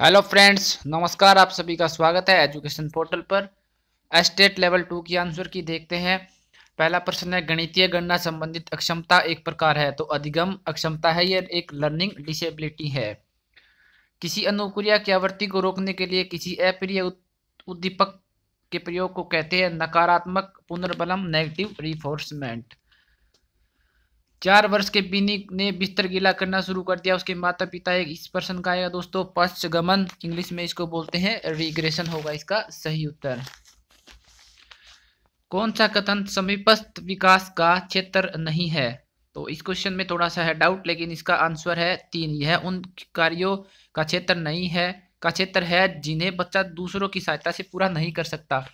hello friends नमस्कार आप सभी का स्वागत है एजुकेशन पोर्टल पर स्टेट लेवल टू की आंसर की देखते हैं पहला प्रश्न है गणितीय गणना संबंधित अक्षमता एक प्रकार है तो अधिगम अक्षमता है यह एक लर्निंग डिसेबिलिटी है किसी अनुक्रिया की आवृत्ति को रोकने के लिए किसी अप्रिय उद्दीपक के प्रयोग को कहते हैं नकारात्मक पुनर्बलम नेगेटिव रिफोर्समेंट चार वर्ष के बीनी ने बिस्तर गीला करना शुरू कर दिया उसके माता पिता एक इस प्रश्न का आएगा दोस्तों पश्चगमन इंग्लिश में इसको बोलते हैं रिग्रेशन होगा इसका सही उत्तर कौन सा कथन समीपस्थ विकास का क्षेत्र नहीं है तो इस क्वेश्चन में थोड़ा सा है डाउट लेकिन इसका आंसर है तीन यह उन कार्यों का क्षेत्र नहीं है का क्षेत्र है जिन्हें बच्चा दूसरों की सहायता से पूरा नहीं कर सकता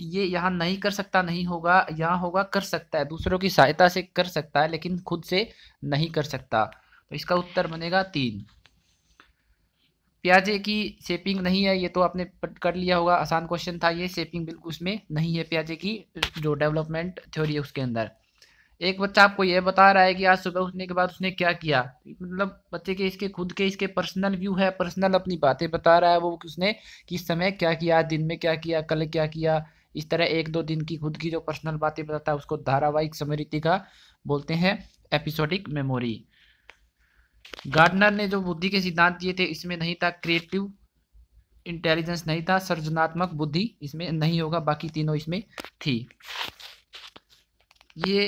ये यहाँ नहीं कर सकता नहीं होगा यहाँ होगा कर सकता है दूसरों की सहायता से कर सकता है लेकिन खुद से नहीं कर सकता तो इसका उत्तर बनेगा तीन प्याजे की शेपिंग नहीं है ये तो आपने कर लिया होगा आसान क्वेश्चन था ये शेपिंग बिल्कुल उसमें नहीं है प्याजे की जो डेवलपमेंट थ्योरी है उसके अंदर एक बच्चा आपको यह बता रहा है कि आज सुबह उठने के बाद उसने क्या किया मतलब बच्चे के इसके खुद के इसके पर्सनल व्यू है पर्सनल अपनी बातें बता रहा है वो उसने किस समय क्या किया दिन में क्या किया कल क्या किया इस तरह एक दो दिन की खुद की जो पर्सनल बातें बताता है उसको धारावाहिक का बोलते हैं एपिसोडिक मेमोरी गार्डनर ने जो बुद्धि के सिद्धांत दिए थे इसमें नहीं था क्रिएटिव इंटेलिजेंस नहीं था सृजनात्मक बुद्धि इसमें नहीं होगा बाकी तीनों इसमें थी ये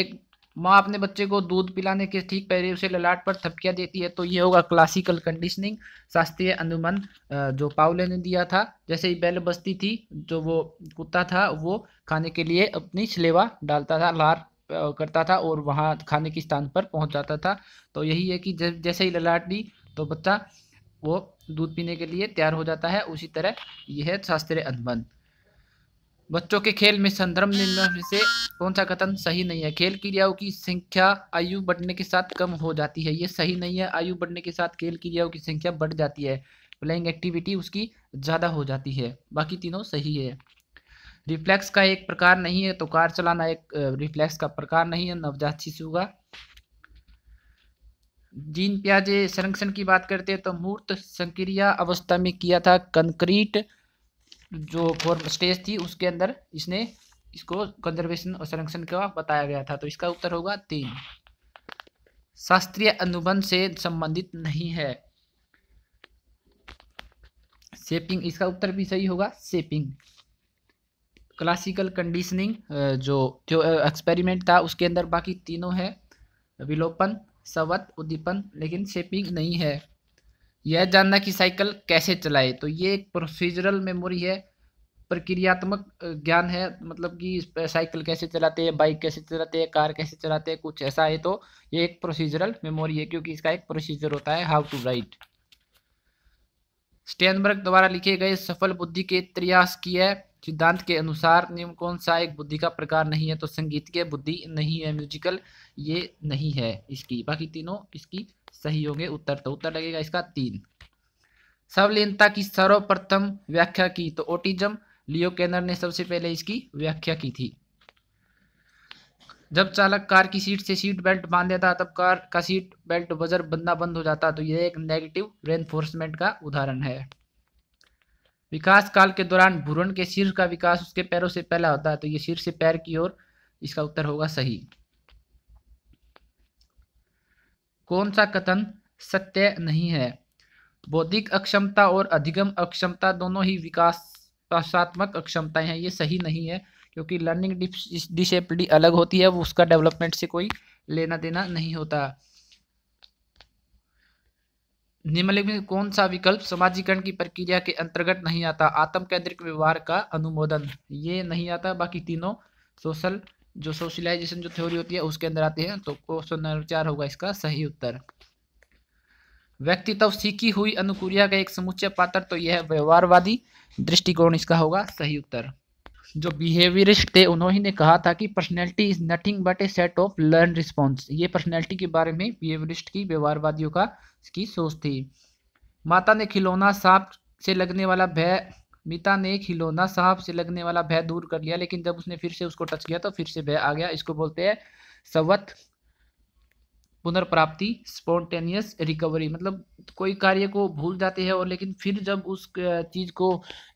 एक माँ अपने बच्चे को दूध पिलाने के ठीक पहले उसे ललाट पर थपकिया देती है तो ये होगा क्लासिकल कंडीशनिंग शास्त्रीय अनुमान जो पावले ने दिया था जैसे ही बैल बस्ती थी जो वो कुत्ता था वो खाने के लिए अपनी सलेवा डालता था लार करता था और वहाँ खाने के स्थान पर पहुँच जाता था तो यही है कि जैसे ही ललाट दी तो बच्चा वो दूध पीने के लिए तैयार हो जाता है उसी तरह यह शास्त्रीय अनुबंध बच्चों के खेल में संदर्भ में से कौन सा कथन सही नहीं है खेल क्रियाओं की संख्या आयु बढ़ने के साथ कम हो जाती है ये सही नहीं है आयु बढ़ने के साथ खेल क्रियाओं की संख्या बढ़ जाती है प्लेइंग एक्टिविटी उसकी ज़्यादा हो जाती है बाकी तीनों सही है रिफ्लेक्स का एक प्रकार नहीं है तो कार चलाना एक रिफ्लेक्स का प्रकार नहीं है नवजात शिशु का जीन प्याजे संरक्षण की बात करते हैं तो मूर्त संक्रिया अवस्था में किया था कंक्रीट जो फोर स्टेज थी उसके अंदर इसने इसको कंजर्वेशन और संरक्षण का बताया गया था तो इसका उत्तर होगा तीन शास्त्रीय अनुबंध से संबंधित नहीं है सेपिंग इसका उत्तर भी सही होगा सेपिंग क्लासिकल कंडीशनिंग जो जो एक्सपेरिमेंट था उसके अंदर बाकी तीनों है विलोपन सवत उद्दीपन लेकिन शेपिंग नहीं है यह जानना कि साइकिल कैसे चलाए तो ये एक प्रोसीजरल मेमोरी है प्रक्रियात्मक ज्ञान है मतलब कि साइकिल कैसे चलाते हैं बाइक कैसे चलाते हैं कार कैसे चलाते हैं कुछ ऐसा है तो ये एक प्रोसीजरल मेमोरी है क्योंकि इसका एक प्रोसीजर होता है हाउ टू राइट स्टेनबर्ग द्वारा लिखे गए सफल बुद्धि के त्रियास की है सिद्धांत के अनुसार निम्न कौन सा एक बुद्धि का प्रकार नहीं है तो संगीत के बुद्धि नहीं है म्यूजिकल ये नहीं है इसकी बाकी तीनों इसकी सही होंगे उत्तर तो उत्तर लगेगा इसका तीन सवलीनता की सर्वप्रथम व्याख्या की तो ओटिजम लियो केनर ने सबसे पहले इसकी व्याख्या की थी जब चालक कार की सीट से सीट बेल्ट बांध देता तब कार का सीट बेल्ट वजर बनना बंद हो जाता तो यह एक नेगेटिव रेनफोर्समेंट का उदाहरण है विकास काल के दौरान भ्रूण के शीर्ष का विकास उसके पैरों से पहला होता है तो ये शीर्ष से पैर की ओर इसका उत्तर होगा सही कौन सा कथन सत्य नहीं है बौद्धिक अक्षमता और अधिगम अक्षमता दोनों ही विकास विकासात्मक अक्षमताएं हैं ये सही नहीं है क्योंकि लर्निंग डिसेबिलिटी अलग होती है वो उसका डेवलपमेंट से कोई लेना देना नहीं होता निम्नलिखित में कौन सा विकल्प समाजीकरण की प्रक्रिया के अंतर्गत नहीं आता आत्म केंद्रित व्यवहार का अनुमोदन ये नहीं आता बाकी तीनों सोशल जो सोशलाइजेशन जो थ्योरी होती है उसके अंदर आते हैं तो क्वेश्चन नंबर चार होगा इसका सही उत्तर व्यक्तित्व सीखी हुई अनुकूलिया का एक समुच्चय पात्र तो यह व्यवहारवादी दृष्टिकोण इसका होगा सही उत्तर जो बिहेवियरिस्ट थे उन्होंने कहा था कि personality is nothing but a set of learn response ये पर्सनैलिटी के बारे में बिहेवियरिस्ट की व्यवहारवादियों का की सोच थी माता ने खिलौना सांप से लगने वाला भय मिता ने खिलौना सांप से लगने वाला भय दूर कर लिया लेकिन जब उसने फिर से उसको टच किया तो फिर से भय आ गया इसको बोलते हैं सवत पुनर्प्राप्ति स्पॉन्टेनियस रिकवरी मतलब कोई कार्य को भूल जाते हैं और लेकिन फिर जब उस चीज़ को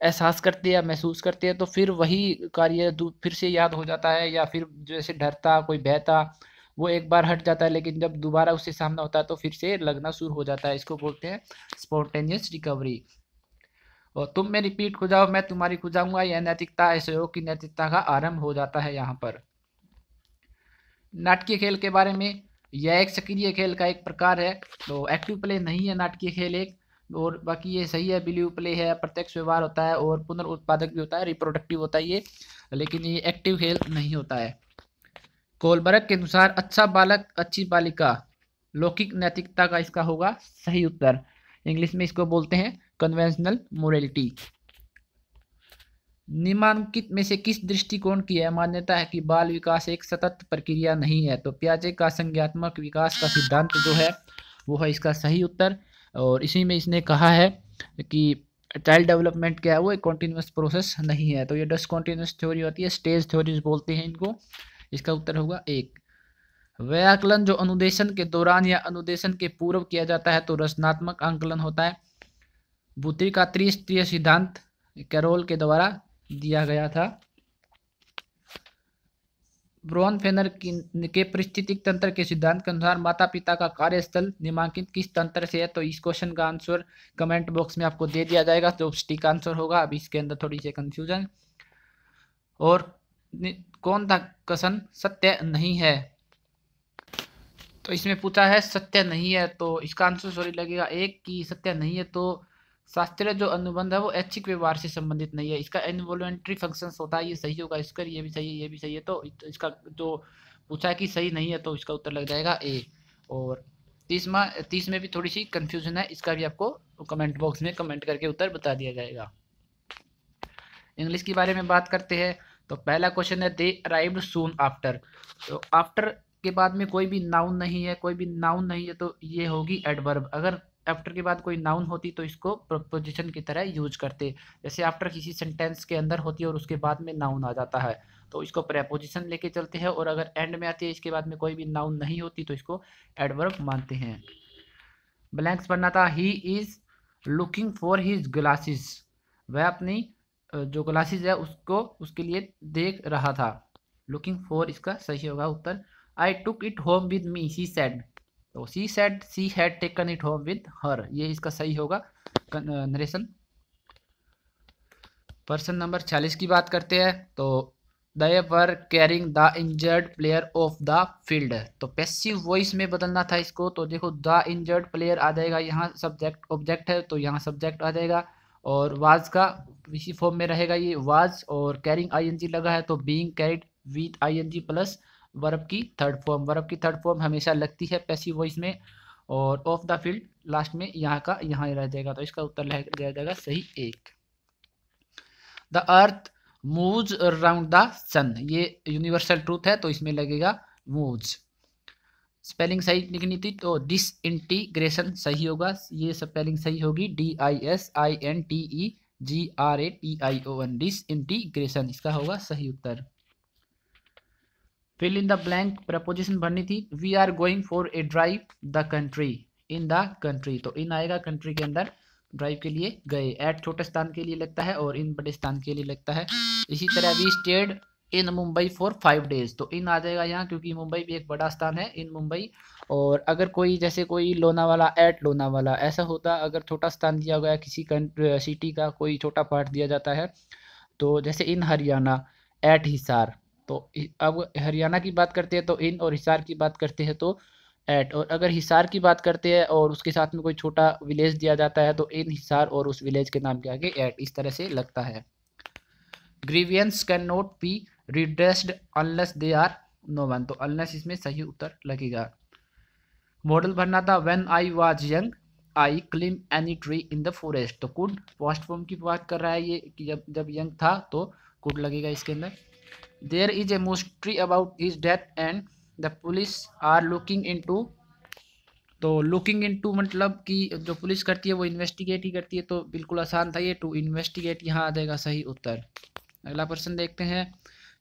एहसास करते या महसूस करते हैं तो फिर वही कार्य फिर से याद हो जाता है या फिर जैसे डरता कोई बहता वो एक बार हट जाता है लेकिन जब दोबारा उससे सामना होता है तो फिर से लगना शुरू हो जाता है इसको बोलते हैं स्पॉन्टेनियस रिकवरी और तुम रिपीट हो जाओ मैं तुम्हारी जाऊँगा यह नैतिकता सहयोग की नैतिकता का आरंभ हो जाता है यहाँ पर नाटकीय खेल के बारे में यह एक सक्रिय खेल का एक प्रकार है तो एक्टिव प्ले नहीं है नाटकीय खेल एक और बाकी ये सही है बिलीव प्ले है प्रत्यक्ष व्यवहार होता है और पुनर्उत्पादक भी होता है रिप्रोडक्टिव होता है ये लेकिन ये एक्टिव खेल नहीं होता है कोलबर्ग के अनुसार अच्छा बालक अच्छी बालिका लौकिक नैतिकता का इसका होगा सही उत्तर इंग्लिश में इसको बोलते हैं कन्वेंशनल मोरलिटी निम्नांकित में से किस दृष्टिकोण की है मान्यता है कि बाल विकास एक सतत प्रक्रिया नहीं है तो प्याजे का संज्ञात्मक विकास का सिद्धांत जो है वो है इसका सही उत्तर और इसी में इसने कहा है कि चाइल्ड डेवलपमेंट क्या है वो एक कॉन्टिन्यूस प्रोसेस नहीं है तो ये डस्ट कॉन्टिन्यूस थ्योरी होती है स्टेज थ्योरीज बोलते हैं इनको इसका उत्तर होगा एक व्याकलन जो अनुदेशन के दौरान या अनुदेशन के पूर्व किया जाता है तो रचनात्मक आंकलन होता है बुद्धि का त्रिस्तरीय सिद्धांत कैरोल के द्वारा दिया गया था ब्रोन फेनर के परिस्थितिक तंत्र के सिद्धांत के अनुसार माता पिता का कार्यस्थल निमांकित किस तंत्र से है तो इस क्वेश्चन का आंसर कमेंट बॉक्स में आपको दे दिया जाएगा जो स्टिक आंसर होगा अभी इसके अंदर थोड़ी सी कंफ्यूजन और कौन था कसन सत्य नहीं है तो इसमें पूछा है सत्य नहीं है तो इसका आंसर सॉरी लगेगा एक की सत्य नहीं है तो शास्त्रीय जो अनुबंध है वो ऐच्छिक व्यवहार से संबंधित नहीं है इसका इन्वॉल्ट्री फंक्शन होता है ये सही होगा स्क्वायर ये भी सही है ये भी सही है तो इसका जो पूछा है कि सही नहीं है तो इसका उत्तर लग जाएगा ए और तीस में तीस में भी थोड़ी सी कन्फ्यूजन है इसका भी आपको कमेंट बॉक्स में कमेंट करके उत्तर बता दिया जाएगा इंग्लिश के बारे में बात करते हैं तो पहला क्वेश्चन है दे अराइव्ड सून आफ्टर तो आफ्टर के बाद में कोई भी नाउन नहीं है कोई भी नाउन नहीं है तो ये होगी एडवर्ब अगर आफ्टर के बाद कोई नाउन होती तो इसको प्रपोजिशन की तरह यूज करते जैसे आफ्टर किसी सेंटेंस के अंदर होती है और उसके बाद में नाउन आ जाता है तो इसको प्रपोजिशन लेके चलते हैं और अगर एंड में आती है इसके बाद में कोई भी नाउन नहीं होती तो इसको एडवर्ब मानते हैं ब्लैंक्स बनना था he is looking for his glasses वह अपनी जो ग्लासेस है उसको उसके लिए देख रहा था लुकिंग फॉर इसका सही होगा उत्तर I took it home with me he said तो she said she had taken it home with her ये इसका सही होगा नरेशन पर्सन नंबर चालीस की बात करते हैं तो they were carrying the injured player off the field तो पैसिव वॉइस में बदलना था इसको तो देखो द इंजर्ड प्लेयर आ जाएगा यहाँ सब्जेक्ट ऑब्जेक्ट है तो यहाँ सब्जेक्ट आ जाएगा और वाज का इसी फॉर्म में रहेगा ये वाज और कैरिंग आईएनजी लगा है तो being carried with I N G plus verb की थर्ड फॉर्म वर्ब की थर्ड फॉर्म हमेशा लगती है पैसिव वॉइस में और ऑफ द फील्ड लास्ट में यहाँ का यहाँ रह जाएगा तो इसका उत्तर रह जाएगा सही एक the earth move round the sun ये यूनिवर्सल ट्रूथ है तो इसमें लगेगा मूव स्पेलिंग सही लिखनी थी तो डिस इंटीग्रेशन सही होगा ये स्पेलिंग सही होगी D I S I N T E G R A T I O N disintegration इसका होगा सही उत्तर fill in the blank preposition भरनी थी we are going for a drive the country in the country तो in आएगा country के अंदर ड्राइव के लिए गए एट छोटे स्थान के लिए लगता है और इन बड़े स्थान के लिए लगता है इसी तरह we stayed in Mumbai for five days तो इन आ जाएगा यहाँ क्योंकि मुंबई भी एक बड़ा स्थान है इन मुंबई और अगर कोई जैसे कोई लोनावाला एट लोनावाला ऐसा होता अगर छोटा स्थान दिया गया किसी सिटी का कोई छोटा पार्ट दिया जाता है तो जैसे इन हरियाणा एट हिसार तो अब हरियाणा की बात करते हैं तो इन और हिसार की बात करते हैं तो एट और अगर हिसार की बात करते हैं और उसके साथ में कोई छोटा विलेज दिया जाता है तो इन हिसार और उस विलेज के नाम के आगे एट इस तरह से लगता है grievances can not be redressed unless they are no one तो अनलेस इसमें सही उत्तर लगेगा मॉडल भरना था when I was young I climb any tree in the forest तो कुड फर्स्ट फॉर्म की बात कर रहा है ये कि जब जब यंग था तो कुड लगेगा इसके अंदर is a mystery about his death and the police are looking into तो लुकिंग इन टू मतलब कि जो पुलिस करती है वो इन्वेस्टिगेट ही करती है तो बिल्कुल आसान था ये टू इन्वेस्टिगेट यहाँ आ जाएगा सही उत्तर अगला प्रश्न देखते हैं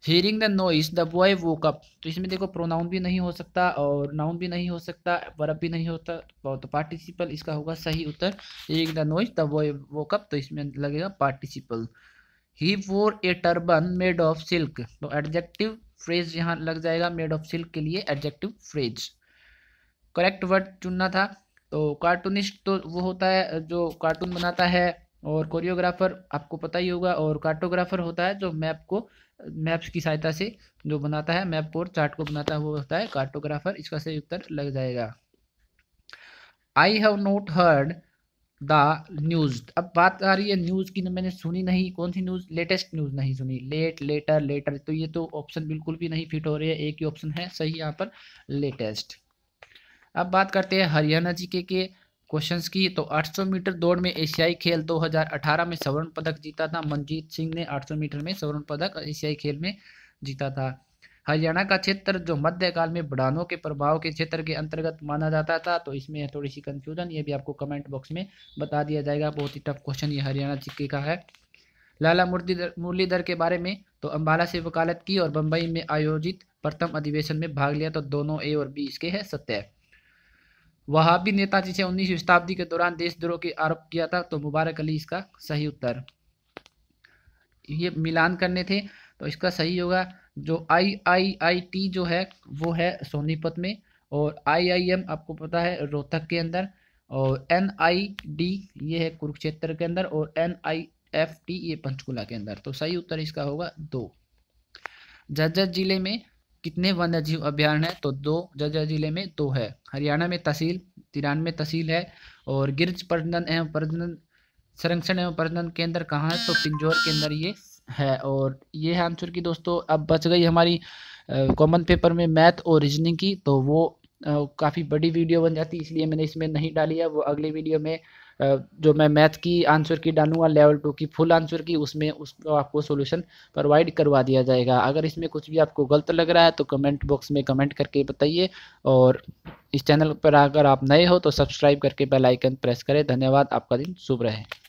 hearing the noise the boy woke up तो इसमें देखो प्रोनाउन भी नहीं हो सकता और नाउन भी नहीं हो सकता वर्ब भी नहीं होता तो पार्टिसिपल इसका होगा सही उत्तर hearing the noise the boy woke up तो इसमें लगेगा participle he wore a turban made of silk तो एडजेक्टिव फ्रेज यहाँ लग जाएगा मेड ऑफ सिल्क के लिए एडजेक्टिव फ्रेज करेक्ट वर्ड चुनना था तो कार्टूनिस्ट तो वो होता है जो कार्टून बनाता है और कोरियोग्राफर आपको पता ही होगा और कार्टोग्राफर होता है जो मैप को मैप्स की सहायता से जो बनाता है मैप और चार्ट को बनाता है वो होता है कार्टोग्राफर इसका सही उत्तर लग जाएगा I have not heard the news अब बात आ रही है न्यूज़ की तो मैंने सुनी नहीं कौन सी न्यूज़ लेटेस्ट न्यूज़ नहीं सुनी लेट लेटर लेटर तो ये तो ऑप्शन बिल्कुल भी नहीं फिट हो रहे हैं एक ही ऑप्शन है सही यहाँ पर लेटेस्ट अब बात करते हैं हरियाणा जी के के क्वेश्चंस की तो 800 मीटर दौड़ में एशियाई खेल 2018 में स्वर्ण पदक जीता था मनजीत सिंह ने 800 मीटर में स्वर्ण पदक एशियाई खेल में जीता था हरियाणा का क्षेत्र जो मध्यकाल में बड़ानों के प्रभाव के क्षेत्र के अंतर्गत माना जाता था तो इसमें थोड़ी सी कन्फ्यूजन ये भी आपको कमेंट बॉक्स में बता दिया जाएगा बहुत ही टफ क्वेश्चन ये हरियाणा जीके का है लाला मुरलीधर मुरलीधर के बारे में तो अम्बाला से वकालत की और बम्बई में आयोजित प्रथम अधिवेशन में भाग लिया तो दोनों ए और बी इसके हैं सत्य है वहाबी नेता जिसे उन्नीसवीं शताब्दी के दौरान देशद्रोह के आरोप किया था तो मुबारक अली इसका सही उत्तर ये मिलान करने थे तो इसका सही होगा जो आई आई आई टी जो है वो है सोनीपत में और आई आई एम आपको पता है रोहतक के अंदर और एन आई डी ये है कुरुक्षेत्र के अंदर और एन आई एफ टी ये पंचकुला के अंदर तो सही उत्तर इसका होगा दो जज्जर जिले में कितने वन्य जीव अभ्यारण्य है तो दो जज्जर जिले में दो है हरियाणा में तहसील तिरानवे तहसील है और गिरज प्रजनन एवं प्रजनन संरक्षण एवं प्रजनन केंद्र कहाँ है तो पिंजौर के अंदर ये है और ये है आंसर की दोस्तों अब बच गई हमारी कॉमन पेपर में मैथ और रीजनिंग की तो वो काफ़ी बड़ी वीडियो बन जाती इसलिए मैंने इसमें नहीं डाली है वो अगले वीडियो में जो मैं मैथ की आंसर की डालूंगा लेवल टू की फुल आंसर की उसमें उसको आपको सोल्यूशन प्रोवाइड करवा दिया जाएगा अगर इसमें कुछ भी आपको गलत लग रहा है तो कमेंट बॉक्स में कमेंट करके बताइए और इस चैनल पर अगर आप नए हो तो सब्सक्राइब करके बेल आइकन प्रेस करें धन्यवाद आपका दिन शुभ रहे